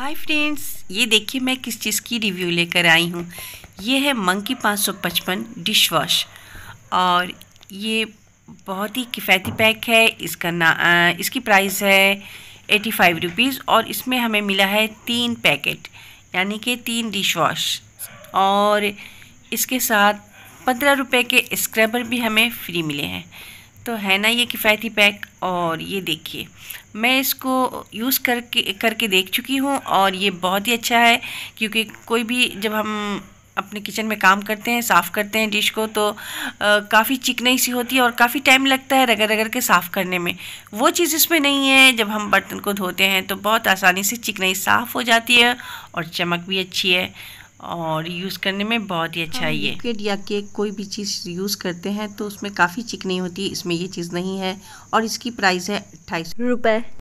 hi friends ये देखिए मैं किस चीज़ की रिव्यू लेकर आई हूँ ये है मंकी 555 डिश वॉश और ये बहुत ही किफ़ायती पैक है इसका ना आ, इसकी प्राइस है एटी फाइव रुपीज़ और इसमें हमें मिला है तीन पैकेट यानी कि तीन डिश वॉश और इसके साथ पंद्रह रुपए के स्क्रबर भी हमें फ्री मिले हैं तो है ना ये किफ़ायती पैक और ये देखिए मैं इसको यूज़ करके करके देख चुकी हूँ और ये बहुत ही अच्छा है क्योंकि कोई भी जब हम अपने किचन में काम करते हैं साफ़ करते हैं डिश को तो काफ़ी चिकनाई सी होती है और काफ़ी टाइम लगता है रगड़ रगड़ के साफ़ करने में वो चीज़ इसमें नहीं है जब हम बर्तन को धोते हैं तो बहुत आसानी से चिकनाई साफ़ हो जाती है और चमक भी अच्छी है और यूज़ करने में बहुत ही अच्छा है ये लिक्विड या केक कोई भी चीज़ यूज़ करते हैं तो उसमें काफ़ी चिकनी होती है इसमें ये चीज़ नहीं है और इसकी प्राइस है अट्ठाईस रुपये